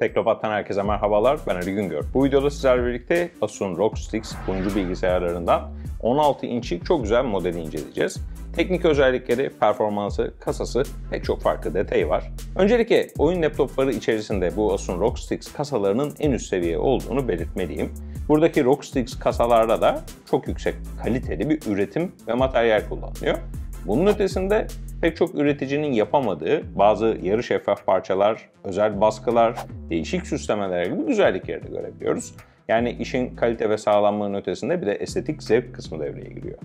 Teknopat'tan herkese merhabalar, ben Ali Güngör. Bu videoda sizlerle birlikte Asus'un ROG Strix oyuncu bilgisayarlarından 16 inçlik çok güzel modeli inceleyeceğiz. Teknik özellikleri, performansı, kasası pek çok farklı detayı var. Öncelikle oyun laptopları içerisinde bu Asus'un ROG Strix kasalarının en üst seviye olduğunu belirtmeliyim. Buradaki ROG Strix kasalarda da çok yüksek kaliteli bir üretim ve materyal kullanılıyor. Bunun ötesinde pek çok üreticinin yapamadığı bazı yarı şeffaf parçalar, özel baskılar, değişik süslemeler gibi güzellikleri de görebiliyoruz. Yani işin kalite ve sağlamlığın ötesinde bir de estetik zevk kısmı devreye giriyor.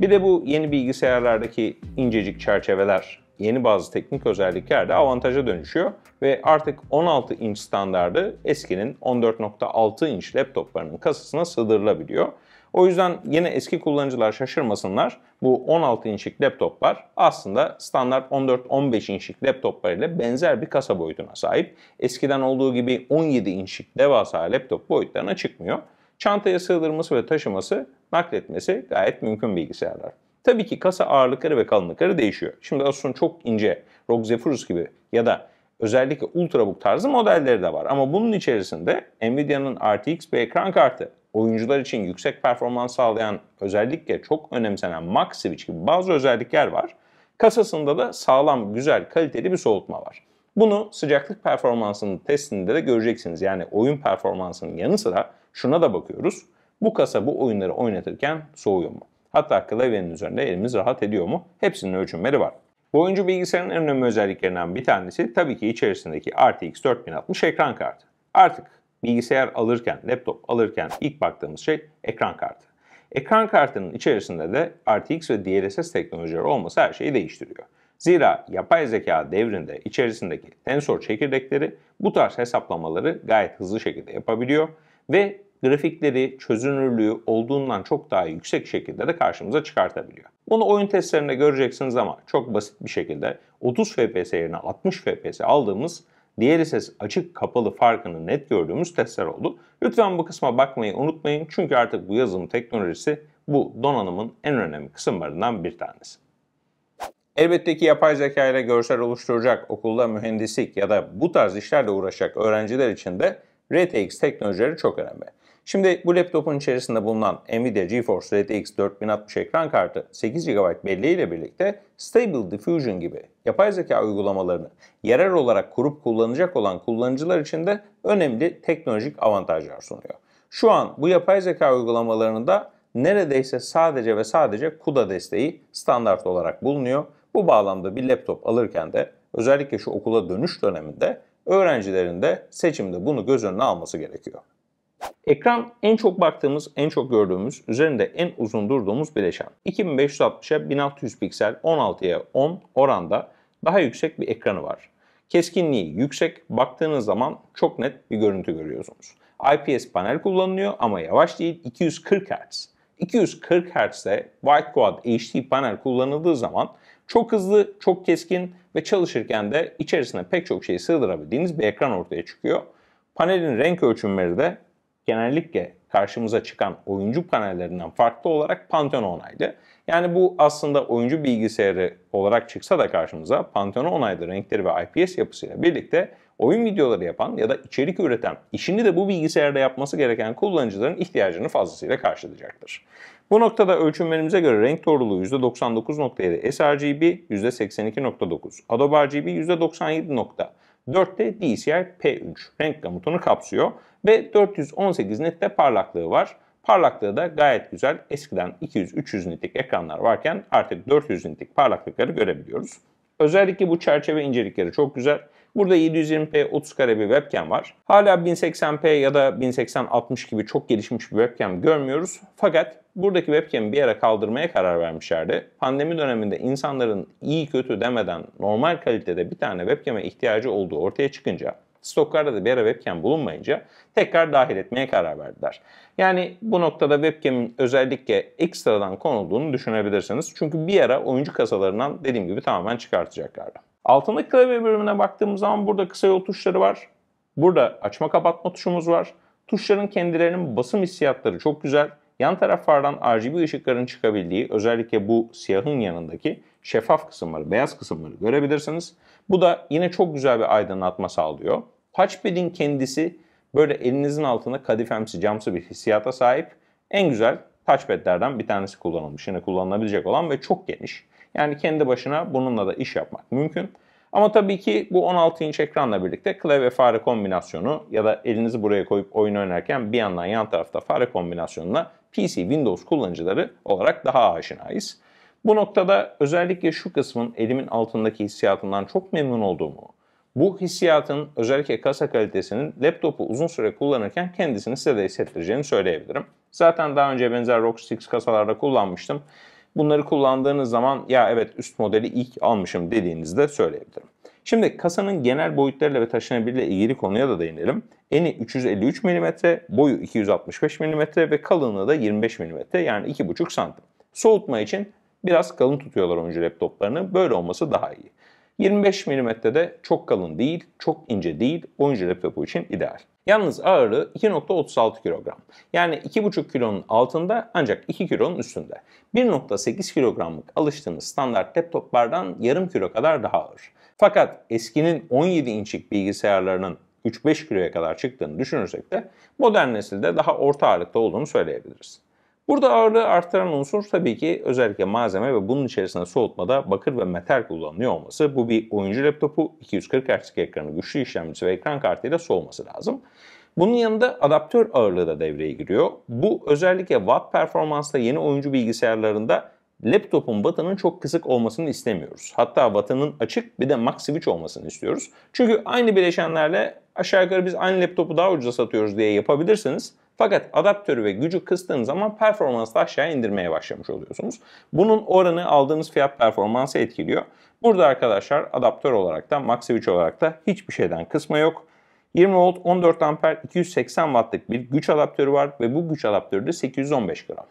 Bir de bu yeni bilgisayarlardaki incecik çerçeveler, yeni bazı teknik özellikler de avantaja dönüşüyor ve artık 16 inç standardı eskinin 14.6 inç laptoplarının kasasına sığdırılabiliyor. O yüzden yine eski kullanıcılar şaşırmasınlar. Bu 16 inçlik laptoplar aslında standart 14-15 inçlik laptoplar ile benzer bir kasa boyutuna sahip. Eskiden olduğu gibi 17 inçlik devasa laptop boyutlarına çıkmıyor. Çantaya sığdırması ve taşıması, nakletmesi gayet mümkün bilgisayarlar. Tabii ki kasa ağırlıkları ve kalınlıkları değişiyor. Şimdi Asus'un çok ince ROG Zephyrus gibi ya da özellikle ultrabook tarzı modelleri de var. Ama bunun içerisinde Nvidia'nın RTX bir ekran kartı, oyuncular için yüksek performans sağlayan özellikle çok önemsenen Max Switch gibi bazı özellikler var. Kasasında da sağlam, güzel, kaliteli bir soğutma var. Bunu sıcaklık performansının testinde de göreceksiniz. Yani oyun performansının yanı sıra şuna da bakıyoruz. Bu kasa bu oyunları oynatırken soğuyor mu? Hatta klavyenin üzerinde elimiz rahat ediyor mu? Hepsinin ölçümleri var. Bu oyuncu bilgisayarın en önemli özelliklerinden bir tanesi tabii ki içerisindeki RTX 4060 ekran kartı. Artık bilgisayar alırken, laptop alırken ilk baktığımız şey ekran kartı. Ekran kartının içerisinde de RTX ve DLSS teknolojileri olması her şeyi değiştiriyor. Zira yapay zeka devrinde içerisindeki tensor çekirdekleri bu tarz hesaplamaları gayet hızlı şekilde yapabiliyor ve grafikleri, çözünürlüğü olduğundan çok daha yüksek şekilde de karşımıza çıkartabiliyor. Bunu oyun testlerinde göreceksiniz ama çok basit bir şekilde 30 FPS yerine 60 FPS aldığımız Diğer ses açık kapalı farkını net gördüğümüz testler oldu. Lütfen bu kısma bakmayı unutmayın çünkü artık bu yazılım teknolojisi bu donanımın en önemli kısımlarından bir tanesi. Elbette ki yapay zeka ile görsel oluşturacak, okulda mühendislik ya da bu tarz işlerle uğraşacak öğrenciler için de RTX teknolojileri çok önemli. Şimdi bu laptopun içerisinde bulunan Nvidia GeForce RTX 4060 ekran kartı 8 GB belleğiyle birlikte Stable Diffusion gibi yapay zeka uygulamalarını yarar olarak kurup kullanacak olan kullanıcılar için de önemli teknolojik avantajlar sunuyor. Şu an bu yapay zeka uygulamalarında neredeyse sadece ve sadece CUDA desteği standart olarak bulunuyor. Bu bağlamda bir laptop alırken de özellikle şu okula dönüş döneminde öğrencilerin de seçimde bunu göz önüne alması gerekiyor. Ekran en çok baktığımız, en çok gördüğümüz, üzerinde en uzun durduğumuz bileşen. 2560'a 1600 piksel 16'ya 10 oranda daha yüksek bir ekranı var. Keskinliği yüksek, baktığınız zaman çok net bir görüntü görüyorsunuz. IPS panel kullanılıyor ama yavaş değil 240 Hz. 240 Hz'de White Quad HD panel kullanıldığı zaman çok hızlı, çok keskin ve çalışırken de içerisine pek çok şey sığdırabildiğiniz bir ekran ortaya çıkıyor. Panelin renk ölçümleri de genellikle karşımıza çıkan oyuncu panellerinden farklı olarak Pantone onaylı. Yani bu aslında oyuncu bilgisayarı olarak çıksa da karşımıza Pantone onaylı renkleri ve IPS yapısıyla birlikte oyun videoları yapan ya da içerik üreten, işini de bu bilgisayarda yapması gereken kullanıcıların ihtiyacını fazlasıyla karşılayacaktır. Bu noktada ölçümlerimize göre renk doğruluğu %99.7 sRGB, %82.9 Adobe RGB, %97.4 de DCI-P3 renk gamutunu kapsıyor ve 418 nitte parlaklığı var. Parlaklığı da gayet güzel. Eskiden 200-300 nitlik ekranlar varken artık 400 nitlik parlaklıkları görebiliyoruz. Özellikle bu çerçeve incelikleri çok güzel. Burada 720p 30 kare bir webcam var. Hala 1080p ya da 1080-60 gibi çok gelişmiş bir webcam görmüyoruz. Fakat buradaki webcam'i bir yere kaldırmaya karar vermişlerdi. Pandemi döneminde insanların iyi kötü demeden normal kalitede bir tane webcam'e ihtiyacı olduğu ortaya çıkınca Stoklarda da bir ara webcam bulunmayınca tekrar dahil etmeye karar verdiler. Yani bu noktada webcam'in özellikle ekstradan konulduğunu düşünebilirsiniz. Çünkü bir ara oyuncu kasalarından dediğim gibi tamamen çıkartacaklardı. Altındaki klavye bölümüne baktığımız zaman burada kısa yol tuşları var. Burada açma kapatma tuşumuz var. Tuşların kendilerinin basım hissiyatları çok güzel. Yan taraflardan RGB ışıkların çıkabildiği özellikle bu siyahın yanındaki şeffaf kısımları, beyaz kısımları görebilirsiniz. Bu da yine çok güzel bir aydınlatma sağlıyor. Touchpad'in kendisi böyle elinizin altında kadifemsi, camsı bir hissiyata sahip. En güzel touchpad'lerden bir tanesi kullanılmış. Yine kullanılabilecek olan ve çok geniş. Yani kendi başına bununla da iş yapmak mümkün. Ama tabii ki bu 16 inç ekranla birlikte klavye fare kombinasyonu ya da elinizi buraya koyup oyun oynarken bir yandan yan tarafta fare kombinasyonuna PC Windows kullanıcıları olarak daha aşinayız. Bu noktada özellikle şu kısmın elimin altındaki hissiyatından çok memnun olduğumu bu hissiyatın özellikle kasa kalitesinin laptopu uzun süre kullanırken kendisini size de hissettireceğini söyleyebilirim. Zaten daha önce benzer ROG 6 kasalarda kullanmıştım. Bunları kullandığınız zaman ya evet üst modeli ilk almışım dediğinizde söyleyebilirim. Şimdi kasanın genel boyutlarıyla ve taşınabilirliğiyle ilgili konuya da değinelim. Eni 353 mm, boyu 265 mm ve kalınlığı da 25 mm yani 2,5 santim. Soğutma için biraz kalın tutuyorlar oyuncu laptoplarını. Böyle olması daha iyi. 25 mm de çok kalın değil, çok ince değil, oyuncu laptopu için ideal. Yalnız ağırlığı 2.36 kilogram. Yani 2.5 kilonun altında ancak 2 kilonun üstünde. 1.8 kilogramlık alıştığınız standart laptoplardan yarım kilo kadar daha ağır. Fakat eskinin 17 inçlik bilgisayarlarının 3-5 kiloya kadar çıktığını düşünürsek de modern nesilde daha orta ağırlıkta olduğunu söyleyebiliriz. Burada ağırlığı arttıran unsur tabii ki özellikle malzeme ve bunun içerisinde soğutmada bakır ve metal kullanılıyor olması. Bu bir oyuncu laptopu 240 Hz ekranı güçlü işlemcisi ve ekran kartıyla soğuması lazım. Bunun yanında adaptör ağırlığı da devreye giriyor. Bu özellikle watt performansla yeni oyuncu bilgisayarlarında laptopun wattının çok kısık olmasını istemiyoruz. Hatta wattının açık bir de max switch olmasını istiyoruz. Çünkü aynı bileşenlerle aşağı yukarı biz aynı laptopu daha ucuza satıyoruz diye yapabilirsiniz. Fakat adaptörü ve gücü kıstığınız zaman performansı aşağı indirmeye başlamış oluyorsunuz. Bunun oranı aldığınız fiyat performansı etkiliyor. Burada arkadaşlar adaptör olarak da Maxi olarak da hiçbir şeyden kısma yok. 20 volt 14 amper 280 wattlık bir güç adaptörü var ve bu güç adaptörü de 815 gram.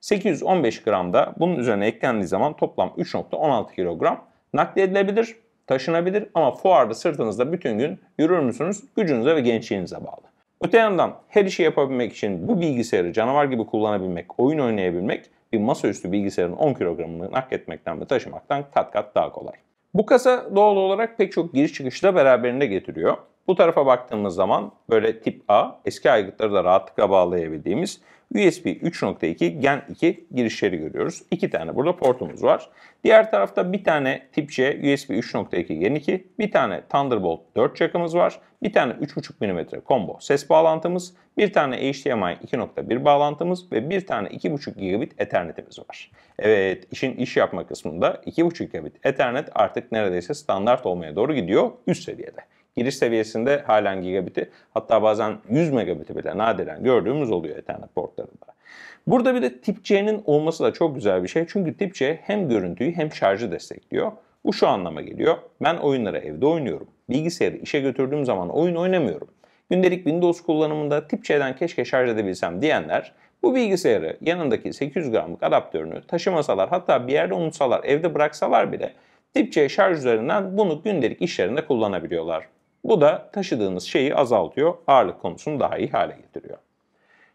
815 gram da bunun üzerine eklendiği zaman toplam 3.16 kilogram nakledilebilir, taşınabilir ama fuarda sırtınızda bütün gün yürür müsünüz? Gücünüze ve gençliğinize bağlı. Öte yandan her işi yapabilmek için bu bilgisayarı canavar gibi kullanabilmek, oyun oynayabilmek bir masaüstü bilgisayarın 10 kilogramını nakletmekten ve taşımaktan kat kat daha kolay. Bu kasa doğal olarak pek çok giriş çıkışı da beraberinde getiriyor. Bu tarafa baktığımız zaman böyle tip A, eski aygıtları da rahatlıkla bağlayabildiğimiz USB 3.2 Gen 2 girişleri görüyoruz. İki tane burada portumuz var. Diğer tarafta bir tane Tip-C USB 3.2 Gen 2, bir tane Thunderbolt 4 jackımız var, bir tane 3.5 mm combo ses bağlantımız, bir tane HDMI 2.1 bağlantımız ve bir tane 2.5 gigabit Ethernet'imiz var. Evet, işin iş yapma kısmında 2.5 gigabit Ethernet artık neredeyse standart olmaya doğru gidiyor üst seviyede giriş seviyesinde halen gigabiti hatta bazen 100 megabiti bile nadiren gördüğümüz oluyor Ethernet portlarında. Burada bir de tip C'nin olması da çok güzel bir şey. Çünkü tip C hem görüntüyü hem şarjı destekliyor. Bu şu anlama geliyor. Ben oyunları evde oynuyorum. Bilgisayarı işe götürdüğüm zaman oyun oynamıyorum. Gündelik Windows kullanımında tip C'den keşke şarj edebilsem diyenler bu bilgisayarı yanındaki 800 gramlık adaptörünü taşımasalar hatta bir yerde unutsalar evde bıraksalar bile tip C şarj üzerinden bunu gündelik işlerinde kullanabiliyorlar. Bu da taşıdığınız şeyi azaltıyor, ağırlık konusunu daha iyi hale getiriyor.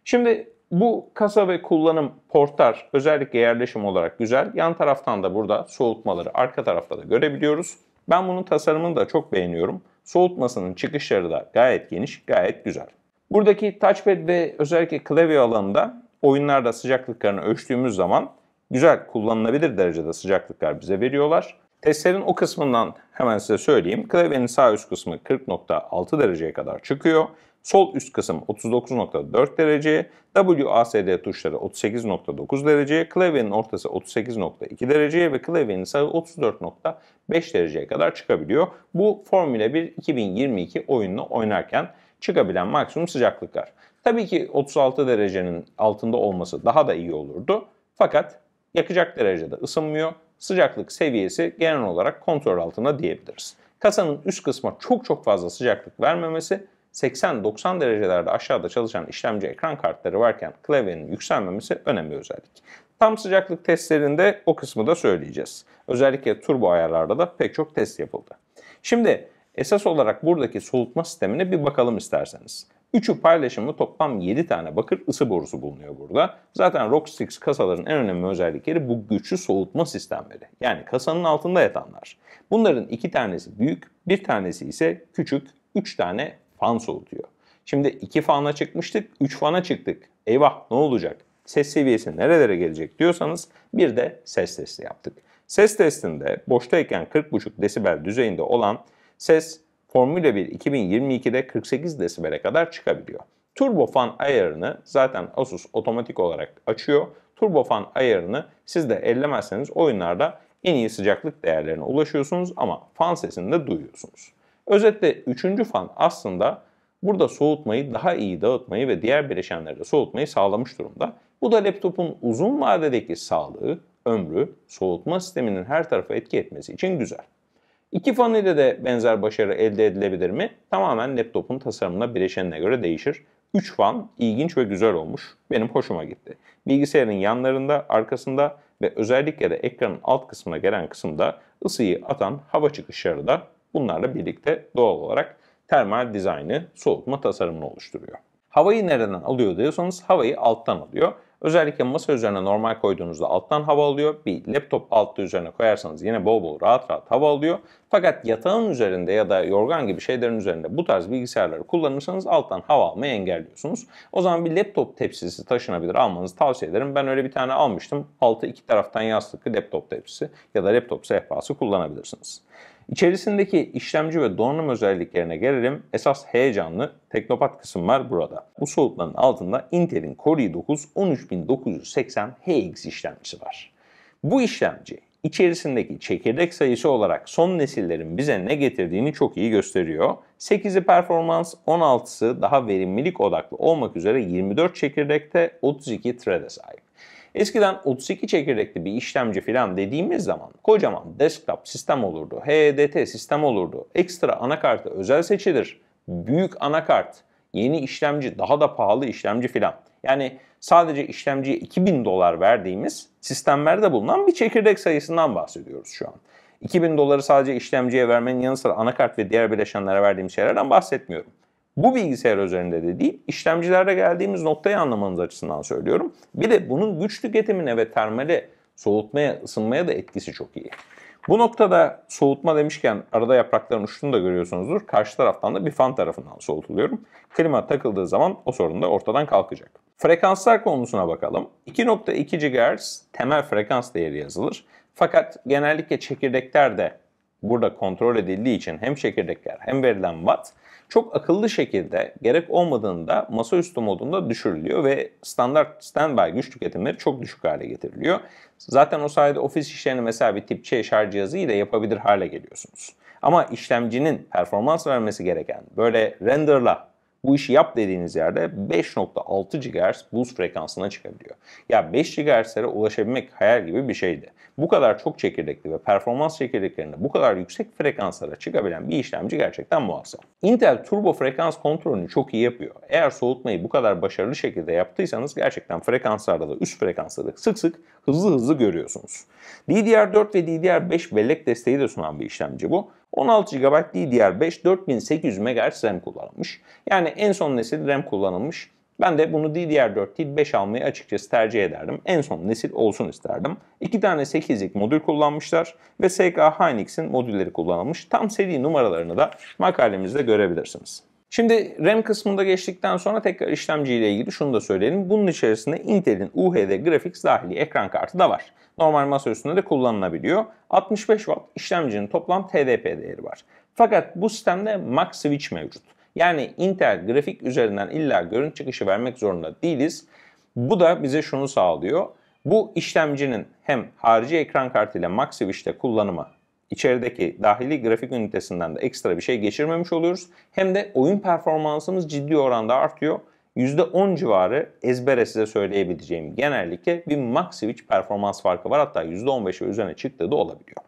Şimdi bu kasa ve kullanım portlar özellikle yerleşim olarak güzel. Yan taraftan da burada soğutmaları arka tarafta da görebiliyoruz. Ben bunun tasarımını da çok beğeniyorum. Soğutmasının çıkışları da gayet geniş, gayet güzel. Buradaki touchpad ve özellikle klavye alanında oyunlarda sıcaklıklarını ölçtüğümüz zaman güzel kullanılabilir derecede sıcaklıklar bize veriyorlar. Testlerin o kısmından hemen size söyleyeyim. Klavyenin sağ üst kısmı 40.6 dereceye kadar çıkıyor. Sol üst kısım 39.4 derece, WASD tuşları 38.9 derece, klavyenin ortası 38.2 derece ve klavyenin sağı 34.5 dereceye kadar çıkabiliyor. Bu Formula 1 2022 oyununu oynarken çıkabilen maksimum sıcaklıklar. Tabii ki 36 derecenin altında olması daha da iyi olurdu. Fakat yakacak derecede ısınmıyor sıcaklık seviyesi genel olarak kontrol altında diyebiliriz. Kasanın üst kısma çok çok fazla sıcaklık vermemesi, 80-90 derecelerde aşağıda çalışan işlemci ekran kartları varken klavyenin yükselmemesi önemli özellik. Tam sıcaklık testlerinde o kısmı da söyleyeceğiz. Özellikle turbo ayarlarda da pek çok test yapıldı. Şimdi esas olarak buradaki soğutma sistemine bir bakalım isterseniz. Üçü paylaşımlı toplam 7 tane bakır ısı borusu bulunuyor burada. Zaten Rock 6 kasaların en önemli özellikleri bu güçlü soğutma sistemleri. Yani kasanın altında yatanlar. Bunların iki tanesi büyük, bir tanesi ise küçük, üç tane fan soğutuyor. Şimdi iki fana çıkmıştık, üç fana çıktık. Eyvah ne olacak? Ses seviyesi nerelere gelecek diyorsanız bir de ses testi yaptık. Ses testinde boştayken 40,5 desibel düzeyinde olan ses Formula 1 2022'de 48 desibele kadar çıkabiliyor. Turbofan ayarını zaten Asus otomatik olarak açıyor. Turbofan ayarını siz de ellemezseniz oyunlarda en iyi sıcaklık değerlerine ulaşıyorsunuz ama fan sesini de duyuyorsunuz. Özetle 3. fan aslında burada soğutmayı daha iyi dağıtmayı ve diğer bileşenleri de soğutmayı sağlamış durumda. Bu da laptopun uzun vadedeki sağlığı, ömrü, soğutma sisteminin her tarafa etki etmesi için güzel. İki fan ile de benzer başarı elde edilebilir mi? Tamamen laptopun tasarımına bileşenine göre değişir. 3 fan ilginç ve güzel olmuş. Benim hoşuma gitti. Bilgisayarın yanlarında, arkasında ve özellikle de ekranın alt kısmına gelen kısımda ısıyı atan hava çıkışları da bunlarla birlikte doğal olarak termal dizaynı, soğutma tasarımını oluşturuyor. Havayı nereden alıyor diyorsanız havayı alttan alıyor. Özellikle masa üzerine normal koyduğunuzda alttan hava alıyor. Bir laptop altta üzerine koyarsanız yine bol bol rahat rahat hava alıyor. Fakat yatağın üzerinde ya da yorgan gibi şeylerin üzerinde bu tarz bilgisayarları kullanırsanız alttan hava almayı engelliyorsunuz. O zaman bir laptop tepsisi taşınabilir almanızı tavsiye ederim. Ben öyle bir tane almıştım. Altı iki taraftan yastıklı laptop tepsisi ya da laptop sehpası kullanabilirsiniz. İçerisindeki işlemci ve donanım özelliklerine gelelim. Esas heyecanlı teknopat kısım var burada. Bu soğutmanın altında Intel'in Core i9 13980 HX işlemcisi var. Bu işlemci içerisindeki çekirdek sayısı olarak son nesillerin bize ne getirdiğini çok iyi gösteriyor. 8'i performans, 16'sı daha verimlilik odaklı olmak üzere 24 çekirdekte 32 thread'e sahip. Eskiden 32 çekirdekli bir işlemci falan dediğimiz zaman kocaman desktop sistem olurdu, HDT sistem olurdu, ekstra anakartı özel seçilir, büyük anakart, yeni işlemci, daha da pahalı işlemci filan. Yani sadece işlemciye 2000 dolar verdiğimiz sistemlerde bulunan bir çekirdek sayısından bahsediyoruz şu an. 2000 doları sadece işlemciye vermenin yanı sıra anakart ve diğer bileşenlere verdiğim şeylerden bahsetmiyorum. Bu bilgisayar üzerinde de değil, işlemcilerde geldiğimiz noktayı anlamanız açısından söylüyorum. Bir de bunun güç tüketimine ve termale, soğutmaya, ısınmaya da etkisi çok iyi. Bu noktada soğutma demişken arada yaprakların uçtuğunu da görüyorsunuzdur. Karşı taraftan da bir fan tarafından soğutuluyorum. Klima takıldığı zaman o sorun da ortadan kalkacak. Frekanslar konusuna bakalım. 2.2 GHz temel frekans değeri yazılır. Fakat genellikle çekirdeklerde burada kontrol edildiği için hem çekirdekler hem verilen watt çok akıllı şekilde gerek olmadığında masaüstü modunda düşürülüyor ve standart standby güç tüketimleri çok düşük hale getiriliyor. Zaten o sayede ofis işlerini mesela bir tip C şarj cihazı ile yapabilir hale geliyorsunuz. Ama işlemcinin performans vermesi gereken böyle renderla bu işi yap dediğiniz yerde 5.6 GHz buz frekansına çıkabiliyor. Ya 5 GHz'lere ulaşabilmek hayal gibi bir şeydi. Bu kadar çok çekirdekli ve performans çekirdeklerinde bu kadar yüksek frekanslara çıkabilen bir işlemci gerçekten muazzam. Intel turbo frekans kontrolünü çok iyi yapıyor. Eğer soğutmayı bu kadar başarılı şekilde yaptıysanız gerçekten frekanslarda da üst frekanslarda sık sık hızlı hızlı görüyorsunuz. DDR4 ve DDR5 bellek desteği de sunan bir işlemci bu. 16 GB DDR5 4800 MHz RAM kullanılmış. Yani en son nesil RAM kullanılmış. Ben de bunu DDR4 değil 5 almayı açıkçası tercih ederdim. En son nesil olsun isterdim. İki tane 8'lik modül kullanmışlar ve SK Hynix'in modülleri kullanılmış. Tam seri numaralarını da makalemizde görebilirsiniz. Şimdi RAM kısmında geçtikten sonra tekrar işlemci ilgili şunu da söyleyelim. Bunun içerisinde Intel'in UHD Graphics dahili ekran kartı da var. Normal masa üstünde de kullanılabiliyor. 65 Watt işlemcinin toplam TDP değeri var. Fakat bu sistemde Max Switch mevcut. Yani Intel grafik üzerinden illa görüntü çıkışı vermek zorunda değiliz. Bu da bize şunu sağlıyor. Bu işlemcinin hem harici ekran kartıyla Max Switch'te kullanımı içerideki dahili grafik ünitesinden de ekstra bir şey geçirmemiş oluyoruz. Hem de oyun performansımız ciddi oranda artıyor. %10 civarı ezbere size söyleyebileceğim genellikle bir max switch performans farkı var. Hatta %15 ve üzerine çıktığı da olabiliyor.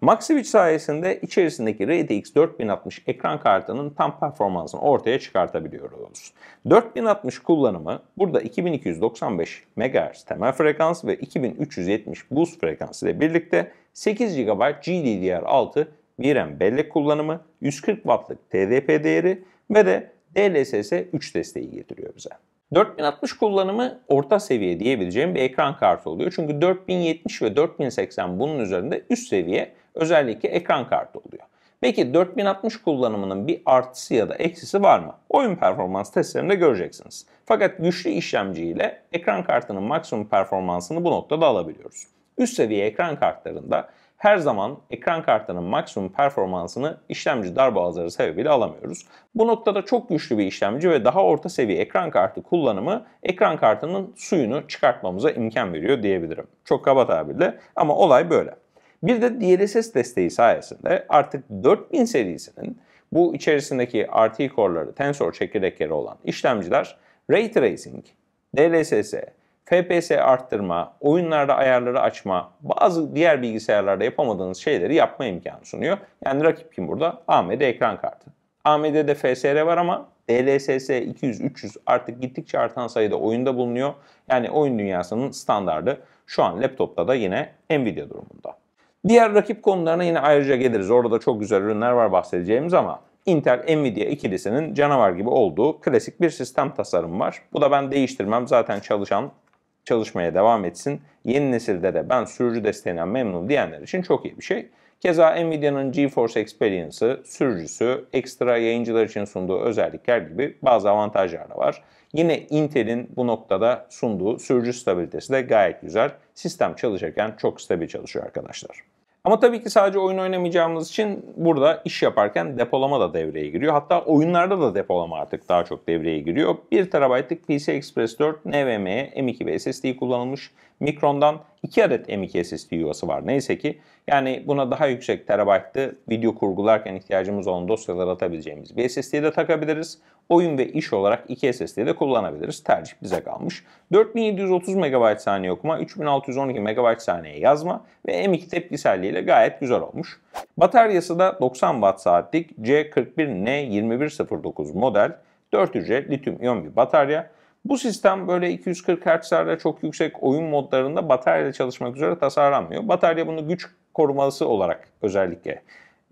Maxivich sayesinde içerisindeki RTX 4060 ekran kartının tam performansını ortaya çıkartabiliyoruz. 4060 kullanımı burada 2295 MHz temel frekans ve 2370 boost frekansı ile birlikte 8 GB GDDR6 VRAM bellek kullanımı, 140 Watt'lık TDP değeri ve de DLSS 3 desteği getiriyor bize. 4060 kullanımı orta seviye diyebileceğim bir ekran kartı oluyor. Çünkü 4070 ve 4080 bunun üzerinde üst seviye özellikle ekran kartı oluyor. Peki 4060 kullanımının bir artısı ya da eksisi var mı? Oyun performans testlerinde göreceksiniz. Fakat güçlü işlemci ile ekran kartının maksimum performansını bu noktada alabiliyoruz. Üst seviye ekran kartlarında her zaman ekran kartının maksimum performansını işlemci darboğazları sebebiyle alamıyoruz. Bu noktada çok güçlü bir işlemci ve daha orta seviye ekran kartı kullanımı ekran kartının suyunu çıkartmamıza imkan veriyor diyebilirim. Çok kaba tabirle ama olay böyle. Bir de DLSS desteği sayesinde artık 4000 serisinin bu içerisindeki RT core'ları, tensor çekirdekleri olan işlemciler Ray Tracing, DLSS, FPS arttırma, oyunlarda ayarları açma, bazı diğer bilgisayarlarda yapamadığınız şeyleri yapma imkanı sunuyor. Yani rakip kim burada? AMD ekran kartı. AMD'de FSR var ama DLSS 200, 300 artık gittikçe artan sayıda oyunda bulunuyor. Yani oyun dünyasının standardı şu an laptopta da yine Nvidia durumunda. Diğer rakip konularına yine ayrıca geliriz. Orada da çok güzel ürünler var bahsedeceğimiz ama Intel Nvidia ikilisinin canavar gibi olduğu klasik bir sistem tasarım var. Bu da ben değiştirmem. Zaten çalışan çalışmaya devam etsin. Yeni nesilde de ben sürücü desteğinden memnun diyenler için çok iyi bir şey. Keza Nvidia'nın GeForce Experience'ı, sürücüsü, ekstra yayıncılar için sunduğu özellikler gibi bazı avantajlar da var. Yine Intel'in bu noktada sunduğu sürücü stabilitesi de gayet güzel. Sistem çalışırken çok stabil çalışıyor arkadaşlar. Ama tabii ki sadece oyun oynamayacağımız için burada iş yaparken depolama da devreye giriyor. Hatta oyunlarda da depolama artık daha çok devreye giriyor. 1 TB'lık PCI Express 4 NVMe M.2 ve SSD kullanılmış Mikron'dan 2 adet M.2 SSD yuvası var neyse ki. Yani buna daha yüksek terabaytlı video kurgularken ihtiyacımız olan dosyaları atabileceğimiz bir SSD'ye de takabiliriz. Oyun ve iş olarak 2 SSD'yi de kullanabiliriz. Tercih bize kalmış. 4730 MB saniye okuma, 3612 MB saniye yazma ve M2 tepkiselliğiyle gayet güzel olmuş. Bataryası da 90 Watt saatlik C41N2109 model 4 hücre lityum iyon bir batarya. Bu sistem böyle 240 Hz'lerde çok yüksek oyun modlarında bataryada çalışmak üzere tasarlanmıyor. Batarya bunu güç korumalısı olarak özellikle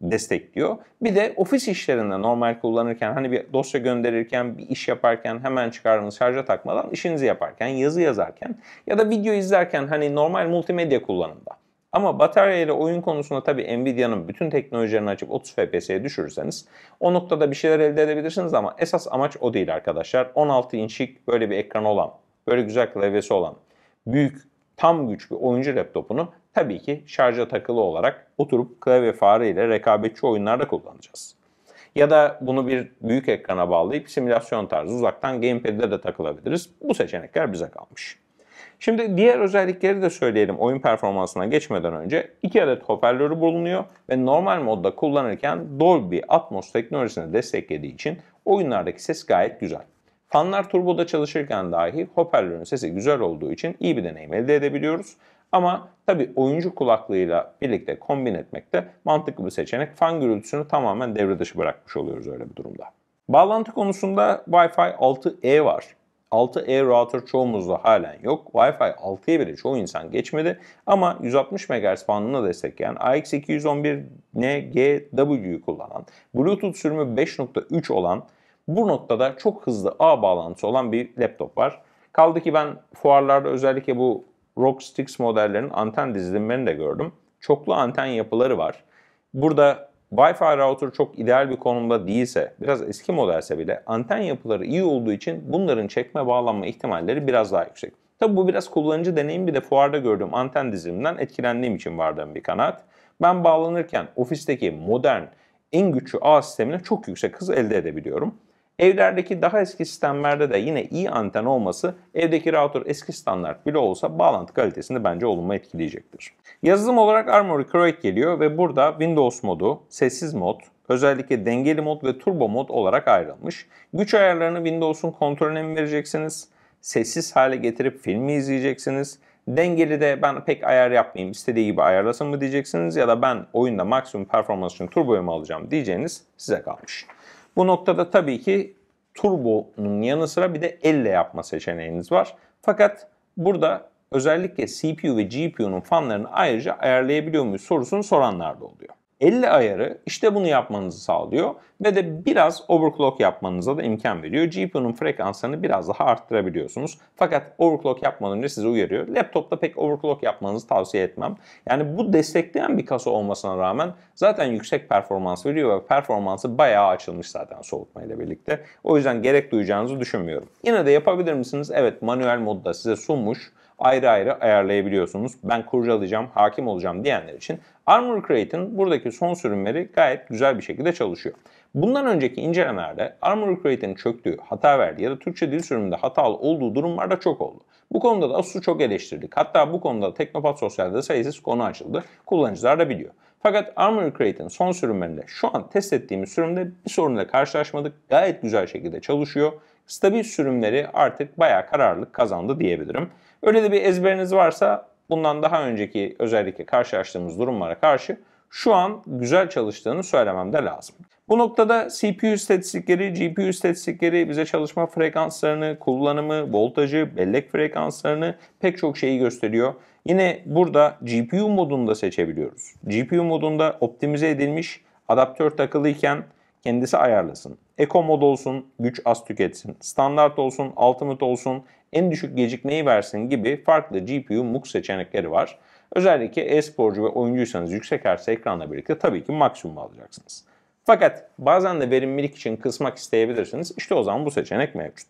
destekliyor. Bir de ofis işlerinde normal kullanırken hani bir dosya gönderirken bir iş yaparken hemen çıkardığınız şarja takmadan işinizi yaparken yazı yazarken ya da video izlerken hani normal multimedya kullanımda ama batarya ile oyun konusunda tabii Nvidia'nın bütün teknolojilerini açıp 30 FPS'ye düşürürseniz o noktada bir şeyler elde edebilirsiniz ama esas amaç o değil arkadaşlar. 16 inçlik böyle bir ekran olan, böyle güzel klavyesi olan, büyük, tam güç bir oyuncu laptopunu tabii ki şarja takılı olarak oturup klavye fare ile rekabetçi oyunlarda kullanacağız. Ya da bunu bir büyük ekrana bağlayıp simülasyon tarzı uzaktan gamepad'de de takılabiliriz. Bu seçenekler bize kalmış. Şimdi diğer özellikleri de söyleyelim oyun performansına geçmeden önce. iki adet hoparlörü bulunuyor ve normal modda kullanırken Dolby Atmos teknolojisini desteklediği için oyunlardaki ses gayet güzel. Fanlar turboda çalışırken dahi hoparlörün sesi güzel olduğu için iyi bir deneyim elde edebiliyoruz. Ama tabi oyuncu kulaklığıyla birlikte kombin etmek de mantıklı bir seçenek. Fan gürültüsünü tamamen devre dışı bırakmış oluyoruz öyle bir durumda. Bağlantı konusunda Wi-Fi 6E var. 6E router çoğumuzda halen yok. Wi-Fi 6'ya bile çoğu insan geçmedi. Ama 160 MHz bandına destekleyen AX211NGW'yu kullanan, Bluetooth sürümü 5.3 olan, bu noktada çok hızlı ağ bağlantısı olan bir laptop var. Kaldı ki ben fuarlarda özellikle bu ROG Stix modellerinin anten dizilimlerini de gördüm. Çoklu anten yapıları var. Burada Wi-Fi router çok ideal bir konumda değilse, biraz eski modelse bile anten yapıları iyi olduğu için bunların çekme bağlanma ihtimalleri biraz daha yüksek. Tabi bu biraz kullanıcı deneyim bir de fuarda gördüğüm anten diziliminden etkilendiğim için vardığım bir kanaat. Ben bağlanırken ofisteki modern en güçlü ağ sistemine çok yüksek hız elde edebiliyorum. Evlerdeki daha eski sistemlerde de yine iyi anten olması evdeki router eski standart bile olsa bağlantı kalitesini bence olumlu etkileyecektir. Yazılım olarak Armory Croat geliyor ve burada Windows modu, sessiz mod, özellikle dengeli mod ve turbo mod olarak ayrılmış. Güç ayarlarını Windows'un kontrolüne mi vereceksiniz? Sessiz hale getirip filmi izleyeceksiniz. Dengeli de ben pek ayar yapmayayım istediği gibi ayarlasın mı diyeceksiniz ya da ben oyunda maksimum performans için turboyu mu alacağım diyeceğiniz size kalmış. Bu noktada tabii ki turbonun yanı sıra bir de elle yapma seçeneğiniz var. Fakat burada özellikle CPU ve GPU'nun fanlarını ayrıca ayarlayabiliyor muyuz sorusunu soranlar da oluyor. 50 ayarı işte bunu yapmanızı sağlıyor ve de biraz overclock yapmanıza da imkan veriyor. GPU'nun frekansını biraz daha arttırabiliyorsunuz. Fakat overclock yapmadan önce sizi uyarıyor. Laptopta pek overclock yapmanızı tavsiye etmem. Yani bu destekleyen bir kasa olmasına rağmen zaten yüksek performans veriyor ve performansı bayağı açılmış zaten soğutmayla birlikte. O yüzden gerek duyacağınızı düşünmüyorum. Yine de yapabilir misiniz? Evet manuel modda size sunmuş ayrı ayrı ayarlayabiliyorsunuz. Ben kurcalayacağım, hakim olacağım diyenler için Armor Crate'in buradaki son sürümleri gayet güzel bir şekilde çalışıyor. Bundan önceki incelemelerde Armor Crate'in çöktüğü, hata verdiği ya da Türkçe dil sürümünde hatalı olduğu durumlarda çok oldu. Bu konuda da Asus'u çok eleştirdik. Hatta bu konuda Teknopat Sosyal'de sayısız konu açıldı. Kullanıcılar da biliyor. Fakat Armor Crate'in son sürümlerinde şu an test ettiğimiz sürümde bir sorunla karşılaşmadık. Gayet güzel şekilde çalışıyor. Stabil sürümleri artık bayağı kararlılık kazandı diyebilirim. Öyle de bir ezberiniz varsa bundan daha önceki özellikle karşılaştığımız durumlara karşı şu an güzel çalıştığını söylemem de lazım. Bu noktada CPU istatistikleri, GPU istatistikleri bize çalışma frekanslarını, kullanımı, voltajı, bellek frekanslarını pek çok şeyi gösteriyor. Yine burada GPU modunda seçebiliyoruz. GPU modunda optimize edilmiş adaptör takılıyken kendisi ayarlasın. Eco mod olsun, güç az tüketsin, standart olsun, ultimate olsun, en düşük gecikmeyi versin gibi farklı GPU MUX seçenekleri var. Özellikle e-sporcu ve oyuncuysanız yüksek hertz ekranla birlikte tabii ki maksimum alacaksınız. Fakat bazen de verimlilik için kısmak isteyebilirsiniz. İşte o zaman bu seçenek mevcut.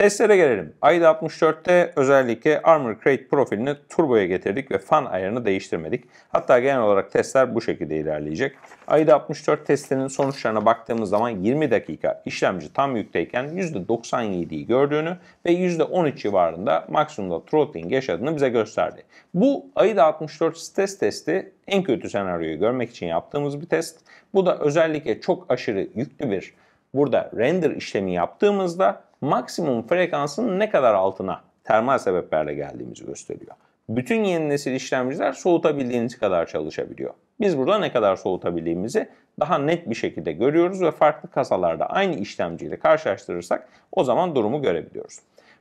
Testlere gelelim. ayda 64'te özellikle Armor Crate profilini turboya getirdik ve fan ayarını değiştirmedik. Hatta genel olarak testler bu şekilde ilerleyecek. ayda 64 testlerinin sonuçlarına baktığımız zaman 20 dakika işlemci tam yükteyken %97'yi gördüğünü ve %13 civarında maksimumda throttling yaşadığını bize gösterdi. Bu ayda 64 stres testi en kötü senaryoyu görmek için yaptığımız bir test. Bu da özellikle çok aşırı yüklü bir burada render işlemi yaptığımızda maksimum frekansın ne kadar altına termal sebeplerle geldiğimizi gösteriyor. Bütün yeni nesil işlemciler soğutabildiğiniz kadar çalışabiliyor. Biz burada ne kadar soğutabildiğimizi daha net bir şekilde görüyoruz ve farklı kasalarda aynı işlemciyle karşılaştırırsak o zaman durumu görebiliyoruz.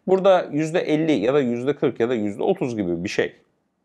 Burada %50 ya da %40 ya da %30 gibi bir şey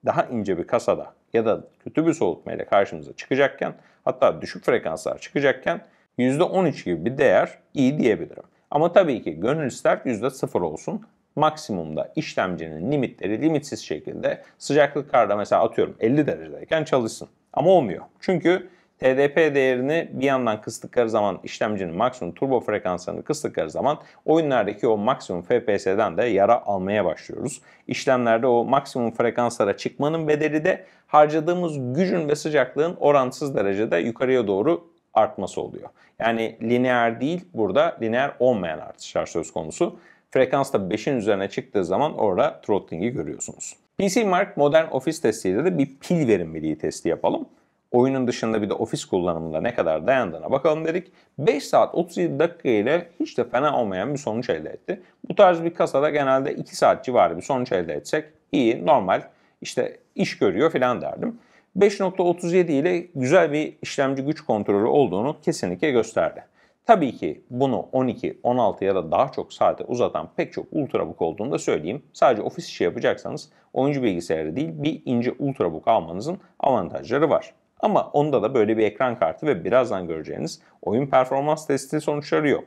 daha ince bir kasada ya da kötü bir soğutma ile karşımıza çıkacakken hatta düşük frekanslar çıkacakken %13 gibi bir değer iyi diyebilirim. Ama tabii ki gönül ister %0 olsun. Maksimumda işlemcinin limitleri limitsiz şekilde sıcaklık karda mesela atıyorum 50 derecedeyken çalışsın. Ama olmuyor. Çünkü TDP değerini bir yandan kıstıkları zaman işlemcinin maksimum turbo frekansını kıstıkları zaman oyunlardaki o maksimum FPS'den de yara almaya başlıyoruz. İşlemlerde o maksimum frekanslara çıkmanın bedeli de harcadığımız gücün ve sıcaklığın orantısız derecede yukarıya doğru artması oluyor. Yani lineer değil burada lineer olmayan artışlar söz konusu. Frekans da 5'in üzerine çıktığı zaman orada throttling'i görüyorsunuz. PC Mark modern ofis testiyle de bir pil verimliliği testi yapalım. Oyunun dışında bir de ofis kullanımında ne kadar dayandığına bakalım dedik. 5 saat 37 dakika ile hiç de fena olmayan bir sonuç elde etti. Bu tarz bir kasada genelde 2 saat civarı bir sonuç elde etsek iyi, normal, işte iş görüyor falan derdim. 5.37 ile güzel bir işlemci güç kontrolü olduğunu kesinlikle gösterdi. Tabii ki bunu 12, 16 ya da daha çok saate uzatan pek çok ultrabook olduğunu da söyleyeyim. Sadece ofis işi yapacaksanız oyuncu bilgisayarı değil bir ince ultrabook almanızın avantajları var. Ama onda da böyle bir ekran kartı ve birazdan göreceğiniz oyun performans testi sonuçları yok.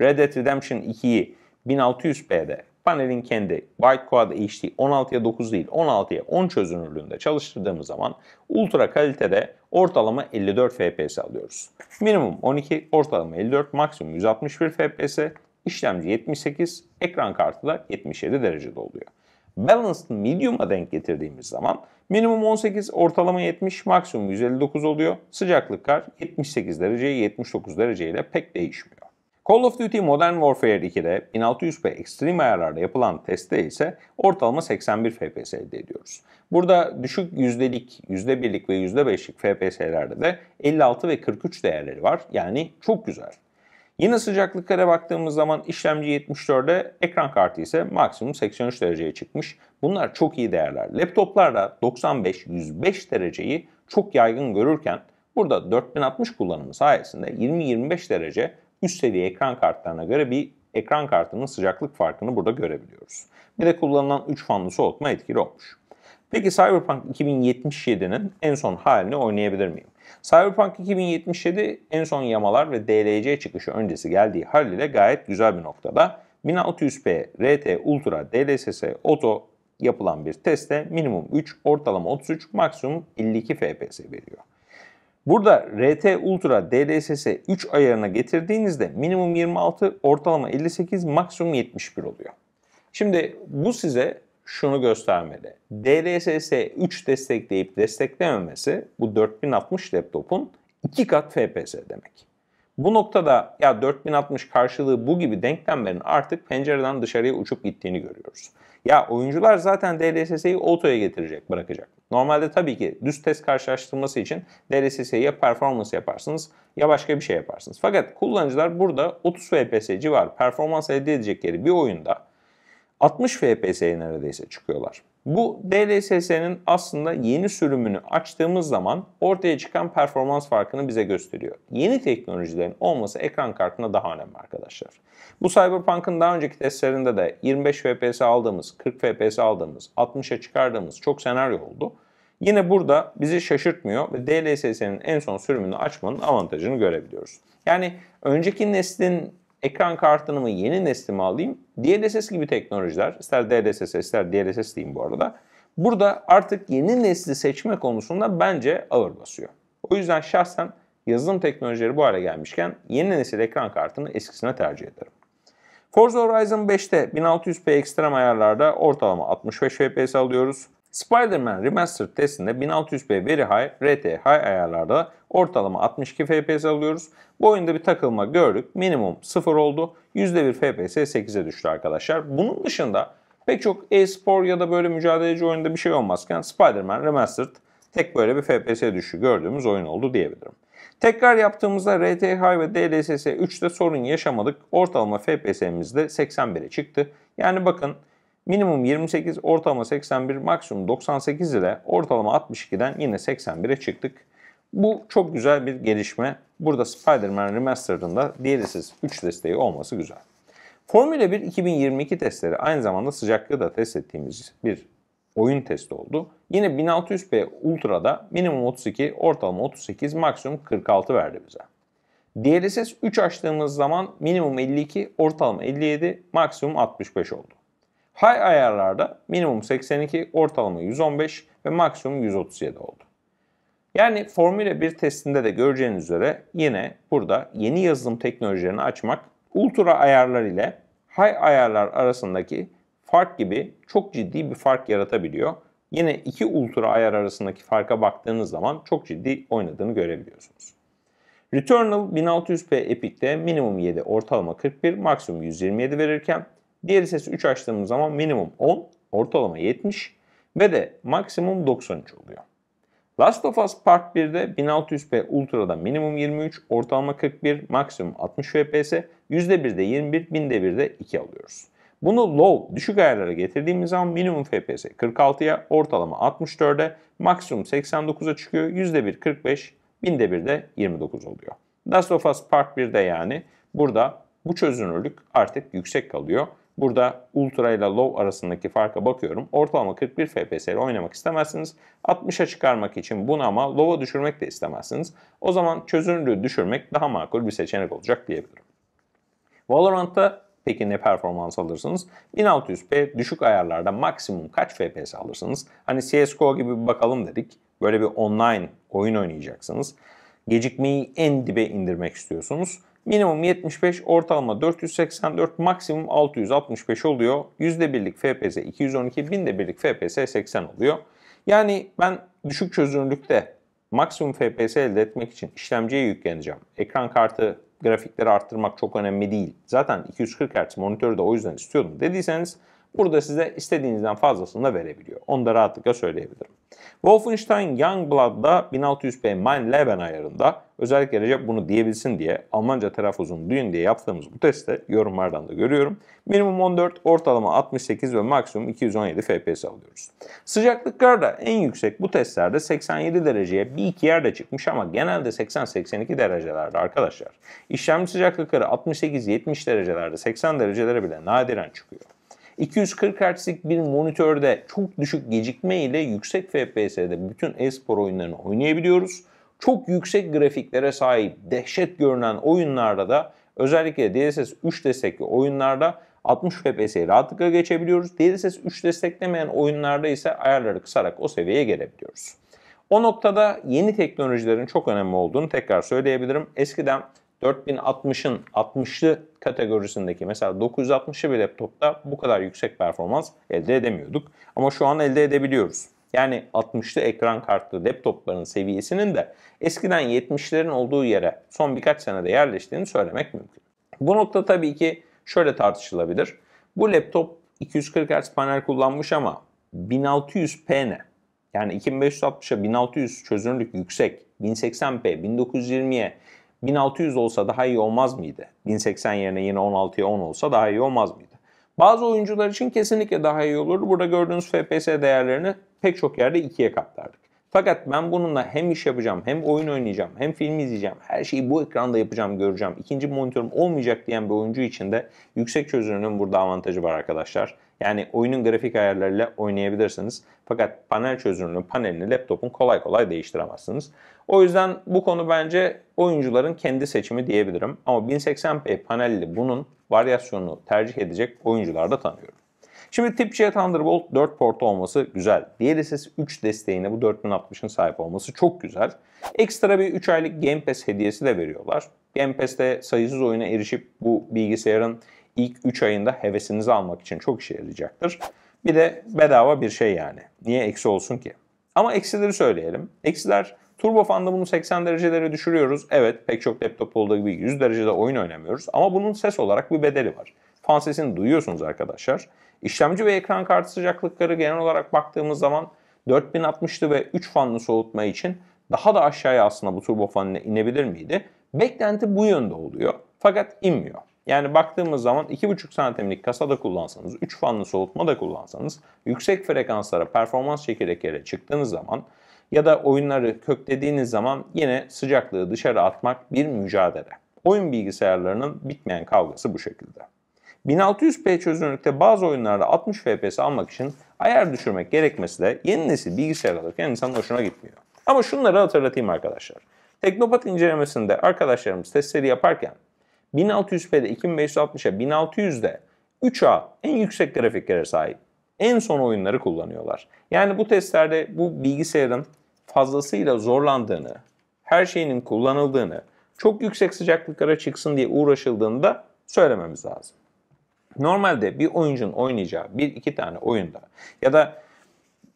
Red Dead Redemption 2'yi 1600p'de panelin kendi White Quad HD 16'ya 9 değil 16'ya 10 çözünürlüğünde çalıştırdığımız zaman ultra kalitede ortalama 54 FPS alıyoruz. Minimum 12, ortalama 54, maksimum 161 FPS, işlemci 78, ekran kartı da 77 derecede oluyor. Balanced medium'a denk getirdiğimiz zaman minimum 18, ortalama 70, maksimum 159 oluyor. Sıcaklıklar 78 dereceye 79 dereceyle pek değişmiyor. Call of Duty Modern Warfare 2'de 1600p Extreme ayarlarda yapılan testte ise ortalama 81 FPS elde ediyoruz. Burada düşük yüzdelik, yüzde birlik ve yüzde beşlik FPS'lerde de 56 ve 43 değerleri var. Yani çok güzel. Yine sıcaklıklara baktığımız zaman işlemci 74'de, ekran kartı ise maksimum 83 dereceye çıkmış. Bunlar çok iyi değerler. Laptoplarda 95-105 dereceyi çok yaygın görürken burada 4060 kullanımı sayesinde 20-25 derece üst seviye ekran kartlarına göre bir ekran kartının sıcaklık farkını burada görebiliyoruz. Bir de kullanılan 3 fanlı soğutma etkili olmuş. Peki Cyberpunk 2077'nin en son halini oynayabilir miyim? Cyberpunk 2077 en son yamalar ve DLC çıkışı öncesi geldiği haliyle gayet güzel bir noktada. 1600p RT Ultra DLSS Auto yapılan bir testte minimum 3, ortalama 33, maksimum 52 FPS veriyor. Burada RT Ultra DLSS 3 ayarına getirdiğinizde minimum 26, ortalama 58, maksimum 71 oluyor. Şimdi bu size şunu göstermeli. DLSS 3 destekleyip desteklememesi bu 4060 laptopun 2 kat FPS demek. Bu noktada ya 4060 karşılığı bu gibi denklemlerin artık pencereden dışarıya uçup gittiğini görüyoruz. Ya oyuncular zaten DLSS'yi otoya getirecek, bırakacak. Normalde tabii ki düz test karşılaştırması için DLSS ya performans yaparsınız ya başka bir şey yaparsınız. Fakat kullanıcılar burada 30 FPS civarı performans elde edecekleri bir oyunda 60 FPS'ye neredeyse çıkıyorlar. Bu DLSS'nin aslında yeni sürümünü açtığımız zaman ortaya çıkan performans farkını bize gösteriyor. Yeni teknolojilerin olması ekran kartına daha önemli arkadaşlar. Bu Cyberpunk'ın daha önceki testlerinde de 25 FPS aldığımız, 40 FPS aldığımız, 60'a çıkardığımız çok senaryo oldu. Yine burada bizi şaşırtmıyor ve DLSS'nin en son sürümünü açmanın avantajını görebiliyoruz. Yani önceki neslin ekran kartını mı yeni nesli alayım? DLSS gibi teknolojiler, ister DLSS ister DLSS diyeyim bu arada. Burada artık yeni nesli seçme konusunda bence ağır basıyor. O yüzden şahsen yazılım teknolojileri bu hale gelmişken yeni nesil ekran kartını eskisine tercih ederim. Forza Horizon 5'te 1600p ekstrem ayarlarda ortalama 65 FPS alıyoruz. Spider-Man Remastered testinde 1600p Very High, RT High ayarlarda ortalama 62 FPS alıyoruz. Bu oyunda bir takılma gördük. Minimum 0 oldu. %1 FPS 8'e düştü arkadaşlar. Bunun dışında pek çok e-spor ya da böyle mücadeleci oyunda bir şey olmazken Spider-Man Remastered tek böyle bir FPS düşüşü gördüğümüz oyun oldu diyebilirim. Tekrar yaptığımızda RT High ve DLSS 3'te sorun yaşamadık. Ortalama FPS'miz de 81'e çıktı. Yani bakın Minimum 28, ortalama 81, maksimum 98 ile ortalama 62'den yine 81'e çıktık. Bu çok güzel bir gelişme. Burada Spider-Man Remastered'ında DLSS 3 desteği olması güzel. Formula 1 2022 testleri aynı zamanda sıcaklığı da test ettiğimiz bir oyun testi oldu. Yine 1600p Ultra'da minimum 32, ortalama 38, maksimum 46 verdi bize. DLSS 3 açtığımız zaman minimum 52, ortalama 57, maksimum 65 oldu. High ayarlarda minimum 82, ortalama 115 ve maksimum 137 oldu. Yani Formula 1 testinde de göreceğiniz üzere yine burada yeni yazılım teknolojilerini açmak ultra ayarlar ile high ayarlar arasındaki fark gibi çok ciddi bir fark yaratabiliyor. Yine iki ultra ayar arasındaki farka baktığınız zaman çok ciddi oynadığını görebiliyorsunuz. Returnal 1600p Epic'te minimum 7 ortalama 41 maksimum 127 verirken Diğer hissesi 3 açtığımız zaman minimum 10, ortalama 70 ve de maksimum 93 oluyor. Last of Us Part 1'de 1600p Ultra'da minimum 23, ortalama 41, maksimum 60 FPS, %1'de 21, 1000'de 1'de 2 alıyoruz. Bunu low, düşük ayarlara getirdiğimiz zaman minimum FPS 46'ya, ortalama 64'e, maksimum 89'a çıkıyor, %1 45, 1000'de 1'de 29 oluyor. Last of Us Part 1'de yani burada bu çözünürlük artık yüksek kalıyor. Burada ultra ile low arasındaki farka bakıyorum. Ortalama 41 FPS ile oynamak istemezsiniz. 60'a çıkarmak için bunu ama low'a düşürmek de istemezsiniz. O zaman çözünürlüğü düşürmek daha makul bir seçenek olacak diyebilirim. Valorant'ta peki ne performans alırsınız? 1600p düşük ayarlarda maksimum kaç FPS alırsınız? Hani CSGO gibi bir bakalım dedik. Böyle bir online oyun oynayacaksınız. Gecikmeyi en dibe indirmek istiyorsunuz. Minimum 75, ortalama 484, maksimum 665 oluyor. Yüzde birlik FPS 212, binde birlik FPS 80 oluyor. Yani ben düşük çözünürlükte maksimum FPS elde etmek için işlemciye yükleneceğim. Ekran kartı grafikleri arttırmak çok önemli değil. Zaten 240 Hz monitörü de o yüzden istiyordum dediyseniz burada size istediğinizden fazlasını da verebiliyor. Onu da rahatlıkla söyleyebilirim. Wolfenstein Youngblood'da 1600p Mine Leben ayarında Özellikle Recep bunu diyebilsin diye Almanca telaffuzunu duyun diye yaptığımız bu testte yorumlardan da görüyorum. Minimum 14, ortalama 68 ve maksimum 217 FPS alıyoruz. Sıcaklıklar da en yüksek bu testlerde 87 dereceye bir iki yerde çıkmış ama genelde 80-82 derecelerde arkadaşlar. İşlemci sıcaklıkları 68-70 derecelerde 80 derecelere bile nadiren çıkıyor. 240 Hz'lik bir monitörde çok düşük gecikme ile yüksek FPS'de bütün e-spor oyunlarını oynayabiliyoruz çok yüksek grafiklere sahip dehşet görünen oyunlarda da özellikle DLSS 3 destekli oyunlarda 60 FPS'yi rahatlıkla geçebiliyoruz. DLSS 3 desteklemeyen oyunlarda ise ayarları kısarak o seviyeye gelebiliyoruz. O noktada yeni teknolojilerin çok önemli olduğunu tekrar söyleyebilirim. Eskiden 4060'ın 60'lı kategorisindeki mesela 960'lı bir laptopta bu kadar yüksek performans elde edemiyorduk. Ama şu an elde edebiliyoruz. Yani 60'lı ekran kartlı laptopların seviyesinin de eskiden 70'lerin olduğu yere son birkaç senede yerleştiğini söylemek mümkün. Bu nokta tabii ki şöyle tartışılabilir. Bu laptop 240 Hz panel kullanmış ama 1600p ne? Yani 2560'a 1600 çözünürlük yüksek. 1080p, 1920'ye 1600 olsa daha iyi olmaz mıydı? 1080 yerine yine 16'ya 10 olsa daha iyi olmaz mıydı? Bazı oyuncular için kesinlikle daha iyi olur. Burada gördüğünüz FPS değerlerini pek çok yerde ikiye katlardık. Fakat ben bununla hem iş yapacağım, hem oyun oynayacağım, hem film izleyeceğim, her şeyi bu ekranda yapacağım, göreceğim. İkinci monitörüm olmayacak diyen bir oyuncu için de yüksek çözünürlüğün burada avantajı var arkadaşlar. Yani oyunun grafik ayarlarıyla oynayabilirsiniz. Fakat panel çözünürlüğü panelini laptopun kolay kolay değiştiremezsiniz. O yüzden bu konu bence oyuncuların kendi seçimi diyebilirim. Ama 1080p panelli bunun varyasyonunu tercih edecek oyuncular da tanıyorum. Şimdi Tip-C Thunderbolt 4 portu olması güzel. DLSS 3 desteğine bu 4060'ın sahip olması çok güzel. Ekstra bir 3 aylık Game Pass hediyesi de veriyorlar. Game Pass'te sayısız oyuna erişip bu bilgisayarın ilk 3 ayında hevesinizi almak için çok işe yarayacaktır. Bir de bedava bir şey yani. Niye eksi olsun ki? Ama eksileri söyleyelim. Eksiler turbo Turbofanda bunu 80 derecelere düşürüyoruz. Evet pek çok laptop olduğu gibi 100 derecede oyun oynamıyoruz. Ama bunun ses olarak bir bedeli var. Fan sesini duyuyorsunuz arkadaşlar. İşlemci ve ekran kartı sıcaklıkları genel olarak baktığımız zaman 4060'lı ve 3 fanlı soğutma için daha da aşağıya aslında bu turbo turbofanla inebilir miydi? Beklenti bu yönde oluyor fakat inmiyor. Yani baktığımız zaman 2,5 santimlik kasada kullansanız, 3 fanlı soğutma da kullansanız, yüksek frekanslara performans çekirdeklere çıktığınız zaman ya da oyunları köklediğiniz zaman yine sıcaklığı dışarı atmak bir mücadele. Oyun bilgisayarlarının bitmeyen kavgası bu şekilde. 1600p çözünürlükte bazı oyunlarda 60 fps almak için ayar düşürmek gerekmesi de yeni nesil bilgisayar alırken insanın hoşuna gitmiyor. Ama şunları hatırlatayım arkadaşlar. Teknopat incelemesinde arkadaşlarımız testleri yaparken 1600p'de 2560'a 1600'de 3A en yüksek grafiklere sahip en son oyunları kullanıyorlar. Yani bu testlerde bu bilgisayarın fazlasıyla zorlandığını, her şeyinin kullanıldığını, çok yüksek sıcaklıklara çıksın diye uğraşıldığını da söylememiz lazım. Normalde bir oyuncunun oynayacağı bir iki tane oyunda ya da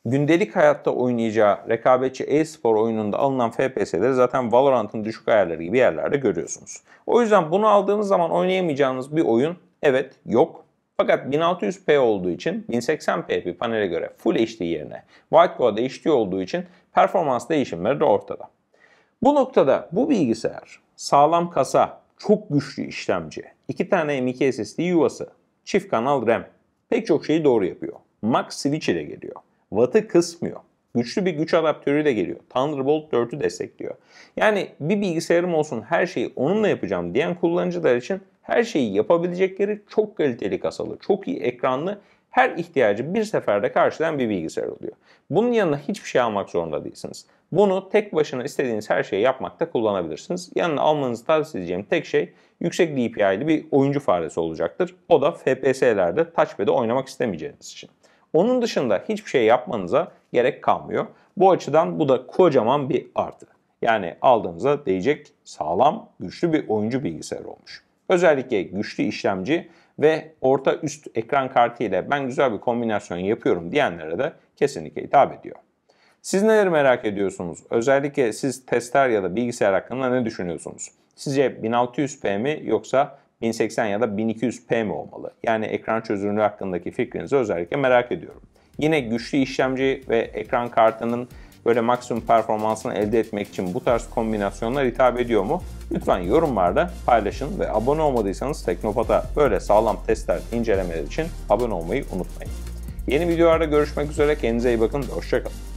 gündelik hayatta oynayacağı rekabetçi e-spor oyununda alınan FPS'leri zaten Valorant'ın düşük ayarları gibi yerlerde görüyorsunuz. O yüzden bunu aldığınız zaman oynayamayacağınız bir oyun evet yok. Fakat 1600p olduğu için 1080p bir panele göre Full HD yerine White Quad HD olduğu için performans değişimleri de ortada. Bu noktada bu bilgisayar sağlam kasa, çok güçlü işlemci, iki tane M2 SSD yuvası, Çift kanal RAM. Pek çok şeyi doğru yapıyor. Max switch ile geliyor. Watt'ı kısmıyor. Güçlü bir güç adaptörü de geliyor. Thunderbolt 4'ü destekliyor. Yani bir bilgisayarım olsun her şeyi onunla yapacağım diyen kullanıcılar için her şeyi yapabilecekleri çok kaliteli kasalı, çok iyi ekranlı her ihtiyacı bir seferde karşılayan bir bilgisayar oluyor. Bunun yanına hiçbir şey almak zorunda değilsiniz. Bunu tek başına istediğiniz her şeyi yapmakta kullanabilirsiniz. Yanına almanızı tavsiye edeceğim tek şey yüksek DPI'li bir oyuncu faresi olacaktır. O da FPS'lerde touchpad'e oynamak istemeyeceğiniz için. Onun dışında hiçbir şey yapmanıza gerek kalmıyor. Bu açıdan bu da kocaman bir artı. Yani aldığınıza değecek sağlam, güçlü bir oyuncu bilgisayarı olmuş. Özellikle güçlü işlemci ve orta üst ekran kartı ile ben güzel bir kombinasyon yapıyorum diyenlere de kesinlikle hitap ediyor. Siz neleri merak ediyorsunuz? Özellikle siz testler ya da bilgisayar hakkında ne düşünüyorsunuz? Sizce 1600p mi yoksa 1080 ya da 1200p mi olmalı? Yani ekran çözünürlüğü hakkındaki fikrinizi özellikle merak ediyorum. Yine güçlü işlemci ve ekran kartının böyle maksimum performansını elde etmek için bu tarz kombinasyonlar hitap ediyor mu? Lütfen yorumlarda paylaşın ve abone olmadıysanız Teknopat'a böyle sağlam testler, incelemeler için abone olmayı unutmayın. Yeni videolarda görüşmek üzere. Kendinize iyi bakın hoşçakalın.